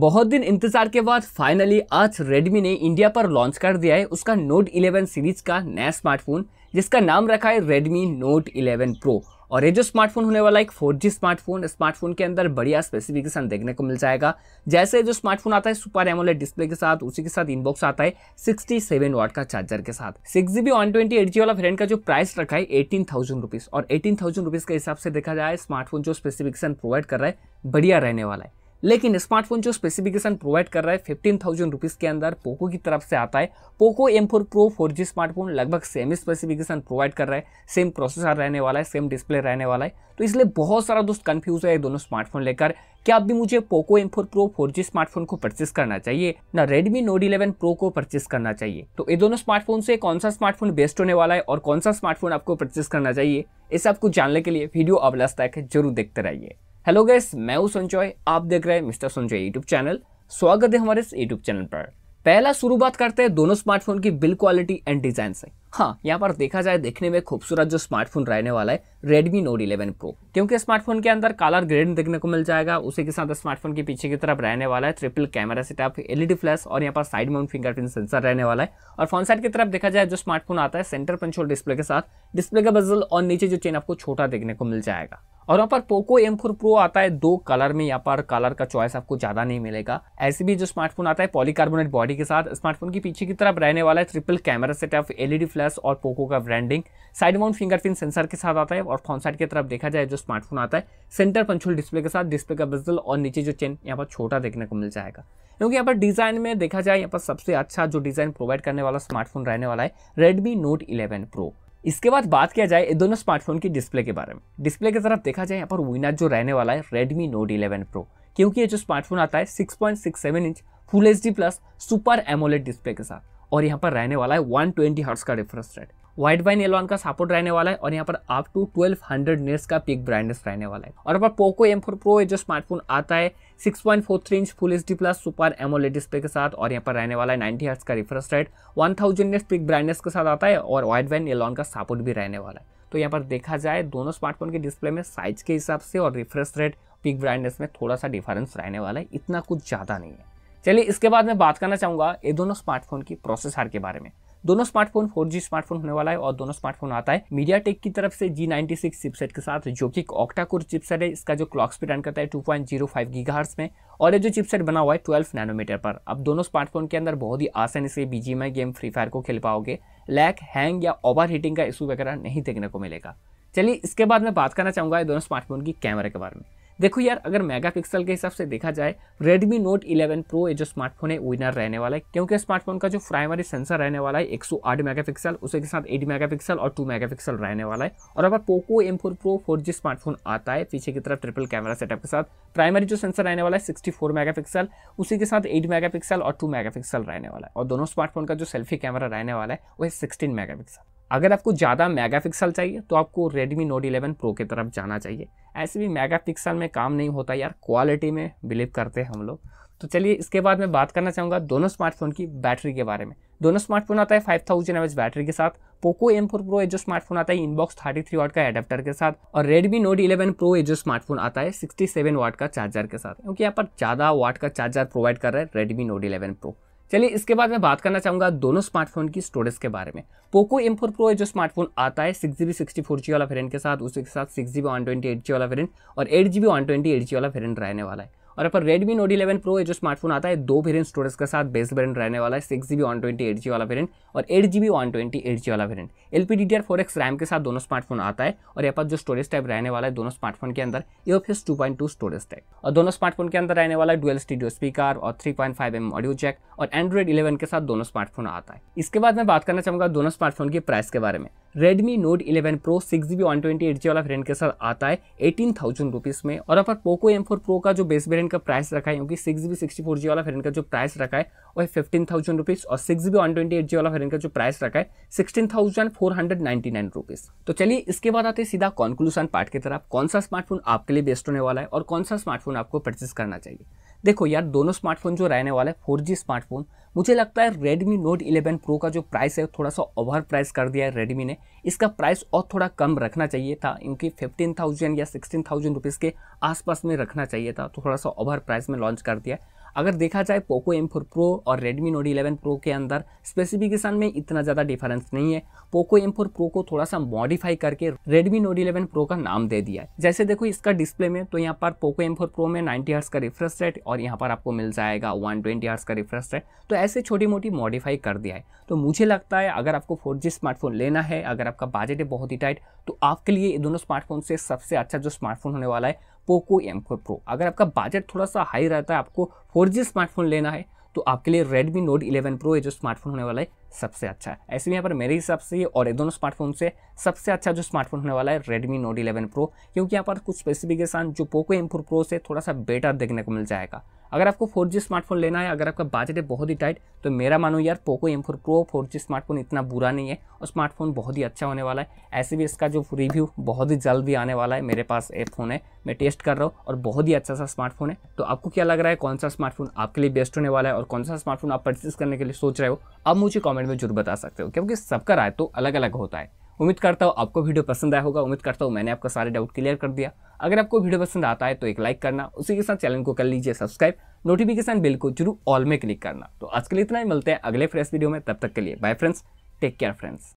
बहुत दिन इंतजार के बाद फाइनली आज रेडमी ने इंडिया पर लॉन्च कर दिया है उसका नोट 11 सीरीज का नया स्मार्टफोन जिसका नाम रखा है रेडमी नोट 11 प्रो और ये जो स्मार्टफोन होने वाला एक फोर स्मार्टफोन स्मार्टफोन के अंदर बढ़िया स्पेसिफिकेशन देखने को मिल जाएगा जैसे जो स्मार्टफोन आता है सुपर एमोलेट डिस्प्ले के साथ उसी के साथ इनबॉक्स आता है 67 वाट का चार्जर के साथ six GB one twenty eight G वाला फ्रेंड का जो प्राइस रखा है एटीन थाउजेंड रुपीज और एटीन थाउजेंड रुपीज के हिसाब से देखा जाए स्मार्टफोन जो स्पेसिफिकेशन प्रोवाइड कर रहा है बढ़िया रहने वाला है लेकिन स्मार्टफोन जो स्पेसिफिकेशन प्रोवाइड कर रहा है फिफ्टीन थाउजेंड रुपीज़ के अंदर पोको की तरफ से आता है Poco M four Pro four G smartphone लगभग सेम स्पेसिफिकेशन प्रोवाइड कर रहा है सेम प्रोसेसर रहने वाला है सेम डिस्प्ले रहने वाला है तो इसलिए बहुत सारा दोस्त कन्फ्यूज है दोनों स्मार्टफोन लेकर क्या अभी मुझे Poco M four Pro four G smartphone को परचेस करना चाहिए ना रेडमी नोट इलेवन प्रो को परचेस करना चाहिए तो ये दोनों स्मार्टफोन से कौन सा स्मार्टफोन बेस्ट होने वाला है और कौन सा स्मार्टफोन आपको परचेस करना चाहिए इसे सब कुछ जानने के लिए वीडियो अब लास्ट तक जरूर देखते रहिए हेलो गैस मैं हूँ संजॉय आप देख रहे हैं मिस्टर संजॉय यूट्यूब चैनल स्वागत है हमारे इस यूट्यूब चैनल पर पहला शुरू बात करते हैं दोनों स्मार्टफोन की बिल्ड क्वालिटी एंड डिजाइन से हाँ यहाँ पर देखा जाए देखने में खूबसूरत जो स्मार्टफोन रहने वाला है Redmi Note 11 Pro क्योंकि स्मार्टफोन के अंदर कलर ग्रेड देखने को मिल जाएगा उसी के साथ स्मार्टफोन के पीछे की तरफ रहने वाला है triple camera setup LED flash और यहाँ पर साइड माउंट फिंगरप्रिंट सेंसर रहने वाला है और फोन साइड की तरफ देखा जाए जो स्मार्टफोन आता है सेंटर पंचोल डिस्प्ले के साथ डिस्प्ले का बजल और नीचे जो चेन आपको छोटा देखने को मिल जाएगा और यहाँ पर पोको एम फोर प्रो आता है दो कलर में यहाँ पर कलर का चॉइस आपको ज़्यादा नहीं मिलेगा ऐसे भी जो स्मार्टफोन आता है पॉलीकार्बोनेट बॉडी के साथ स्मार्टफोन की पीछे की तरफ रहने वाला है triple camera setup LED flash और पोको का branding side mount fingerprint sensor के साथ आता है और फ्रंट साइड की तरफ देखा जाए जो स्मार्टफोन आता है सेंटर पंचुल डिस्प्ले के साथ डिस्प्ले का बिजल और नीचे जो चेन यहाँ पर छोटा देखने को मिल जाएगा क्योंकि यहाँ पर डिज़ाइन में देखा जाए यहाँ पर सबसे अच्छा जो डिज़ाइन प्रोवाइड करने वाला स्मार्टफोन रहने वाला है रेडमी नोट इलेवन प्रो इसके बाद बात किया जाए दोनों स्मार्टफोन की डिस्प्ले के बारे में डिस्प्ले की तरफ देखा जाए यहाँ पर विनर जो रहने वाला है रेडमी नोट 11 प्रो क्योंकि ये जो स्मार्टफोन आता है 6.67 inch full H D plus super AMOLED display के साथ और यहाँ पर रहने वाला है 120 हर्ट्स का refresh rate Widevine L one का सपोर्ट रहने वाला है और यहाँ पर आप टू ट्वेल्व हंड्रेड नेट्स का पिक ब्राइटनेस रहने वाला है और यहाँ पर पोको एम फोर प्रो जो स्मार्टफोन आता है 6.43 inch full H D plus super AMOLED display के साथ और यहाँ पर रहने वाला है 90 हर्ट्स का refresh rate 1000 nit peak brightness के साथ आता है और वाइड वैन एलॉन का सपोर्ट भी रहने वाला है तो यहाँ पर देखा जाए दोनों स्मार्टफोन के डिस्प्ले में साइज के हिसाब से और रिफ्रेश रेट पिक ब्राइटनेस में थोड़ा सा डिफरेंस रहने वाला है इतना कुछ ज़्यादा नहीं है चलिए इसके बाद मैं बात करना चाहूँगा ये दोनों स्मार्टफोन की प्रोसेसर के बारे में दोनों स्मार्टफोन 4G स्मार्टफोन होने वाला है और दोनों स्मार्टफोन आता है मीडिया टेक की तरफ से जी नाइनटी चिपसेट के साथ जो कि ऑक्टा कोर चिपसेट है इसका जो क्लॉक स्पीड रन करता है two point zero five gigahertz में और ये जो चिपसेट बना हुआ है ट्वेल्व नैनोमीटर पर अब दोनों स्मार्टफोन के अंदर बहुत ही आसानी से में गेम फ्री फायर को खेल पाओगे लैक हैंग या ओवर हीटिंग का इशू वगैरह नहीं देखने को मिलेगा चलिए इसके बाद मैं बात करना चाहूँगा दोनों स्मार्टफोन की कैमरे के बारे में देखो यार अगर मेगापिक्सल के हिसाब से देखा जाए Redmi Note 11 Pro ये जो स्मार्टफोन है विनर रहने वाला है क्योंकि स्मार्टफोन का जो प्राइमरी सेंसर रहने वाला है 108 मेगापिक्सल उसी के साथ 8 मेगापिक्सल और 2 मेगापिक्सल रहने वाला है और अगर Poco M4 Pro 4G smartphone आता है पीछे की तरफ ट्रिपल कैमरा सेटअप के साथ प्राइमरी जो सेंसर रहने वाला है सिक्सटी फोर उसी के साथ एट मेगा और टू मेगा रहने वाला है और दोनों स्मार्टफोन का जो सेल्फी कैमरा रहने वाला है वो है सिक्सटीन मेगापिक्सल अगर आपको ज़्यादा मेगापिक्सल चाहिए तो आपको Redmi Note 11 Pro की तरफ जाना चाहिए ऐसे भी मेगापिक्सल में काम नहीं होता यार क्वालिटी में बिलीव करते हैं हम लोग तो चलिए इसके बाद मैं बात करना चाहूँगा दोनों स्मार्टफोन की बैटरी के बारे में दोनों स्मार्टफोन आता है 5000 थाउजेंड बैटरी के साथ पोको एम फोर प्रो जो स्मार्टफोन आता है इनबॉक्स 33 थ्री वाट का एडेप्टर के साथ और रेडमी नोट 11 प्रो ये जो स्मार्टफोन आता है 67 वाट का चार्जर के साथ क्योंकि यहाँ पर ज़्यादा वाट का चार्जर प्रोवाइड कर रहा है रेडमी नोट 11 प्रो चलिए इसके बाद मैं बात करना चाहूँगा दोनों स्मार्टफोन की स्टोरेज के बारे में पोको एम फोर प्रो जो स्मार्टफोन आता है six G sixty four G वाला वेरियंट के साथ उसके साथ six G one twenty eight G वाला वेरियंट और eight G B one twenty eight G वाला वेरियंट रहने वाला है और अपर रेडमी नोट इलेवन प्रो जो स्मार्टफोन आता है दो वेरियंट स्टोरेज के साथ बेस्ट ब्रेंड रहने वाला है six G one twenty eight G वाला वेरियंट और eight G B one twenty eight G वाला variant L P D D R four X RAM के साथ दोनों स्मार्टफोन आता है और यहाँ पर जो स्टोरेज टाइप रहने वाला है दोनों स्मार्टफोन के अंदर फिर two point two storage type और दोनों स्मार्टफोन के अंदर रहने वाला है डुअल स्टीडियो स्पीकर और three point five M audio jack और एंड्रॉइड इलेवन के साथ दोनों स्मार्टफोन आता है इसके बाद मैं बात करना चाहूँगा दोनों स्मार्टफोन की प्राइस के बारे में Redmi Note 11 Pro six G one twenty eight G वाला फ्रेंड के साथ आता है एटीन थाउजेंड रुपीज़ में और अपन पोको एम फोर प्रो का जो बेस ब्रेंड का प्राइस रखा है क्योंकि six G sixty four G वाला फ्रेंड का जो प्राइस रखा है वह फिफ्टीन थाउजेंड रुपीज़ और six G one twenty eight G वाला फ्रेंड का जो प्राइस रखा है sixteen thousand four hundred ninety nine rupees तो चलिए इसके बाद आते सीधा कॉन्क्लूसन पार्ट की तरफ कौन सा स्मार्टफोन आपके लिए बेस्ट होने वाला है और कौन सा स्मार्टफोन आपको परचेस करना चाहिए देखो यार दोनों स्मार्टफोन जो रहने वाला है फोर स्मार्टफोन मुझे लगता है Redmi Note 11 Pro का जो प्राइस है थोड़ा सा ओवर प्राइस कर दिया है Redmi ने इसका प्राइस और थोड़ा कम रखना चाहिए था इनकी 15,000 या 16,000 रुपीस के आसपास में रखना चाहिए था तो थोड़ा सा ओवर प्राइस में लॉन्च कर दिया है अगर देखा जाए पोको एम फोर प्रो और रेडमी नोट इलेवन प्रो के अंदर स्पेसिफिकेशन में इतना ज़्यादा डिफरेंस नहीं है पोको एम फोर प्रो को थोड़ा सा मॉडिफाई करके रेडमी नोट इलेवन प्रो का नाम दे दिया है जैसे देखो इसका डिस्प्ले में तो यहाँ पर पोको एम फोर प्रो में नाइन्टी हर्ट्स का रिफ्रेश रेट और यहाँ पर आपको मिल जाएगा वन ट्वेंटी हर्ट्स का रिफ्रेश रेट तो ऐसे छोटी मोटी मॉडिफाई कर दिया है तो मुझे लगता है अगर आपको फोर जी स्मार्टफोन लेना है अगर आपका बजट है बहुत ही टाइट तो आपके लिए ये दोनों स्मार्टफोन से सबसे अच्छा जो स्मार्टफोन होने वाला है पोको एम फोर प्रो अगर आपका बजट थोड़ा सा हाई रहता है आपको फोर जी स्मार्टफोन लेना है तो आपके लिए Redmi Note 11 Pro ये जो स्मार्टफोन होने वाला है सबसे अच्छा है ऐसे में यहाँ पर मेरे हिसाब से और ये दोनों स्मार्टफोन से सबसे अच्छा जो स्मार्टफोन होने वाला है Redmi Note 11 Pro क्योंकि यहाँ पर कुछ स्पेसिफिकेशन जो Poco M4 Pro से थोड़ा सा बेटर देखने को मिल जाएगा अगर आपको फोर जी स्मार्टफोन लेना है अगर आपका बजट है बहुत ही टाइट तो मेरा मानो यार Poco M four Pro four G smartphone इतना बुरा नहीं है और स्मार्टफोन बहुत ही अच्छा होने वाला है ऐसे भी इसका जो रिव्यू बहुत ही जल्द आने वाला है मेरे पास ये फ़ोन है मैं टेस्ट कर रहा हूँ और बहुत ही अच्छा सा स्मार्टफोन है तो आपको क्या लग रहा है कौन सा स्मार्टफोन आपके लिए बेस्ट होने वाला है और कौन सा स्मार्टफोन आप परचेज करने के लिए सोच रहे हो आप मुझे कॉमेंट में जरूर बता सकते हो क्योंकि सबका राय तो अलग अलग होता है उम्मीद करता हूँ आपको वीडियो पसंद आया होगा उम्मीद करता हूँ मैंने आपका सारे डाउट क्लियर कर दिया अगर आपको वीडियो पसंद आता है तो एक लाइक करना उसी के साथ चैनल को कर लीजिए सब्सक्राइब नोटिफिकेशन बिल को जरूर ऑल में क्लिक करना तो आज के लिए इतना ही मिलते हैं अगले फ्रेश वीडियो में तब तक के लिए bye friends take care friends